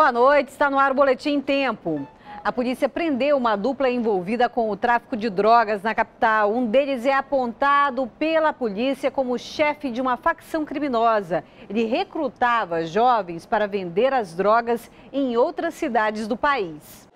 Boa noite, está no ar o Boletim Tempo. A polícia prendeu uma dupla envolvida com o tráfico de drogas na capital. Um deles é apontado pela polícia como chefe de uma facção criminosa. Ele recrutava jovens para vender as drogas em outras cidades do país.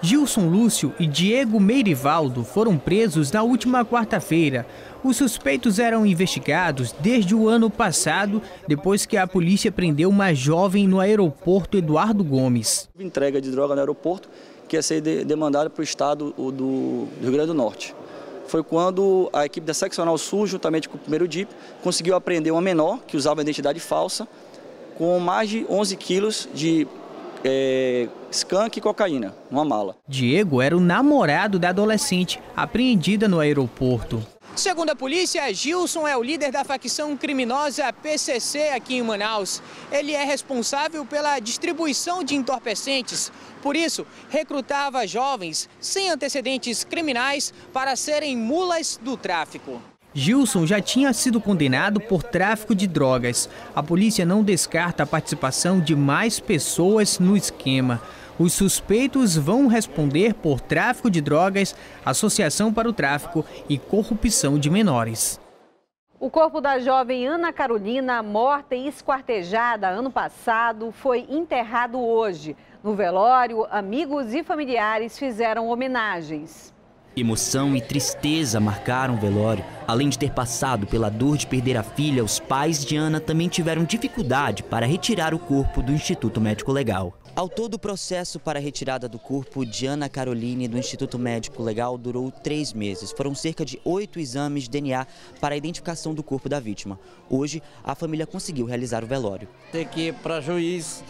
Gilson Lúcio e Diego Meirivaldo foram presos na última quarta-feira. Os suspeitos eram investigados desde o ano passado, depois que a polícia prendeu uma jovem no aeroporto Eduardo Gomes. Entrega de droga no aeroporto, que ia ser demandada para o estado do Rio Grande do Norte. Foi quando a equipe da seccional sul, juntamente com o primeiro DIP, conseguiu apreender uma menor, que usava identidade falsa, com mais de 11 quilos de é, skunk e cocaína, numa mala. Diego era o namorado da adolescente, apreendida no aeroporto. Segundo a polícia, Gilson é o líder da facção criminosa PCC aqui em Manaus. Ele é responsável pela distribuição de entorpecentes. Por isso, recrutava jovens sem antecedentes criminais para serem mulas do tráfico. Gilson já tinha sido condenado por tráfico de drogas. A polícia não descarta a participação de mais pessoas no esquema. Os suspeitos vão responder por tráfico de drogas, associação para o tráfico e corrupção de menores. O corpo da jovem Ana Carolina, morta e esquartejada ano passado, foi enterrado hoje. No velório, amigos e familiares fizeram homenagens. Emoção e tristeza marcaram o velório. Além de ter passado pela dor de perder a filha, os pais de Ana também tiveram dificuldade para retirar o corpo do Instituto Médico Legal. Ao todo, o processo para a retirada do corpo de Ana Caroline do Instituto Médico Legal durou três meses. Foram cerca de oito exames de DNA para a identificação do corpo da vítima. Hoje, a família conseguiu realizar o velório. Tem que ir para juiz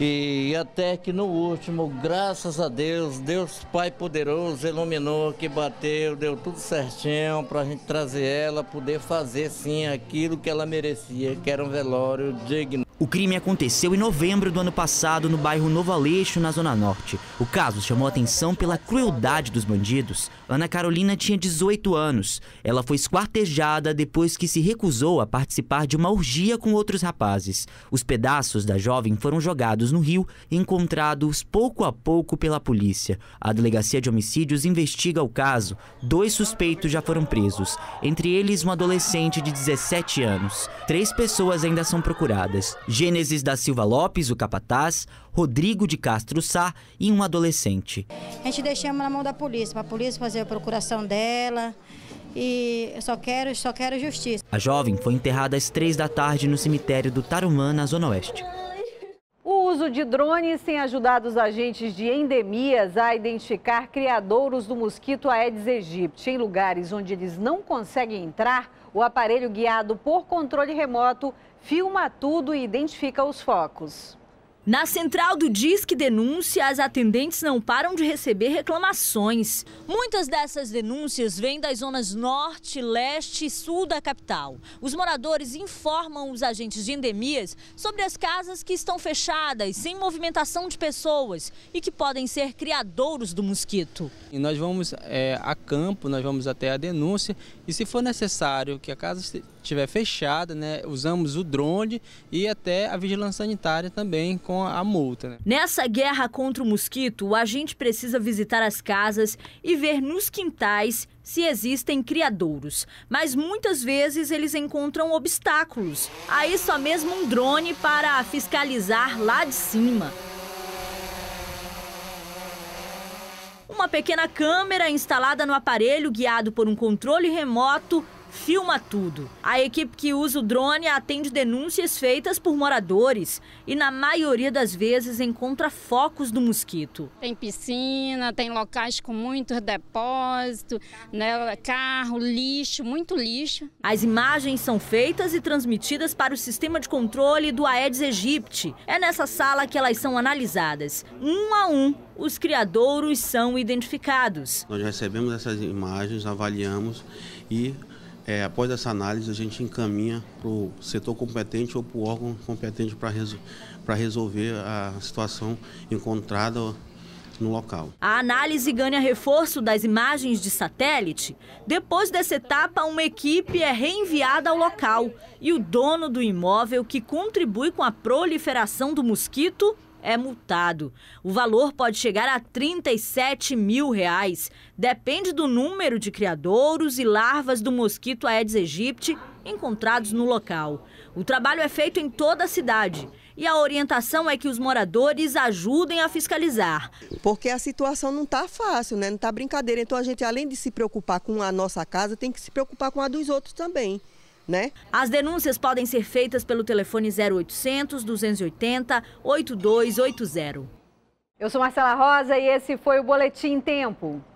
e até que no último, graças a Deus, Deus Pai Poderoso iluminou, que bateu, deu tudo certinho para a gente trazer ela, poder fazer sim aquilo que ela merecia, que era um velório digno. O crime aconteceu em novembro do ano passado no bairro Novo Aleixo, na Zona Norte. O caso chamou atenção pela crueldade dos bandidos. Ana Carolina tinha 18 anos. Ela foi esquartejada depois que se recusou a participar de uma orgia com outros rapazes. Os pedaços da jovem foram jogados no rio e encontrados pouco a pouco pela polícia. A delegacia de homicídios investiga o caso. Dois suspeitos já foram presos, entre eles um adolescente de 17 anos. Três pessoas ainda são procuradas. Gênesis da Silva Lopes, o capataz, Rodrigo de Castro Sá e um adolescente. A gente deixamos na mão da polícia, para a polícia fazer a procuração dela e eu só quero, só quero justiça. A jovem foi enterrada às três da tarde no cemitério do Tarumã, na Zona Oeste. O uso de drones tem ajudado os agentes de endemias a identificar criadouros do mosquito Aedes aegypti em lugares onde eles não conseguem entrar o aparelho guiado por controle remoto filma tudo e identifica os focos. Na central do Disque Denúncia, as atendentes não param de receber reclamações. Muitas dessas denúncias vêm das zonas norte, leste e sul da capital. Os moradores informam os agentes de endemias sobre as casas que estão fechadas, sem movimentação de pessoas e que podem ser criadouros do mosquito. E nós vamos é, a campo, nós vamos até a denúncia e se for necessário que a casa estiver fechada, né, usamos o drone e até a vigilância sanitária também com a multa. Né? Nessa guerra contra o mosquito, a gente precisa visitar as casas e ver nos quintais se existem criadouros. Mas muitas vezes eles encontram obstáculos. Aí só mesmo um drone para fiscalizar lá de cima. Uma pequena câmera instalada no aparelho, guiado por um controle remoto, filma tudo. A equipe que usa o drone atende denúncias feitas por moradores e, na maioria das vezes, encontra focos do mosquito. Tem piscina, tem locais com muito depósito, né, carro, lixo, muito lixo. As imagens são feitas e transmitidas para o sistema de controle do Aedes aegypti. É nessa sala que elas são analisadas, um a um. Os criadouros são identificados. Nós recebemos essas imagens, avaliamos e é, após essa análise, a gente encaminha para o setor competente ou para o órgão competente para resol resolver a situação encontrada no local. A análise ganha reforço das imagens de satélite. Depois dessa etapa, uma equipe é reenviada ao local e o dono do imóvel, que contribui com a proliferação do mosquito, é multado. O valor pode chegar a 37 mil reais. Depende do número de criadouros e larvas do mosquito Aedes aegypti encontrados no local. O trabalho é feito em toda a cidade e a orientação é que os moradores ajudem a fiscalizar. Porque a situação não está fácil, né? não está brincadeira. Então a gente, além de se preocupar com a nossa casa, tem que se preocupar com a dos outros também né? As denúncias podem ser feitas pelo telefone 0800 280 8280. Eu sou Marcela Rosa e esse foi o Boletim Tempo.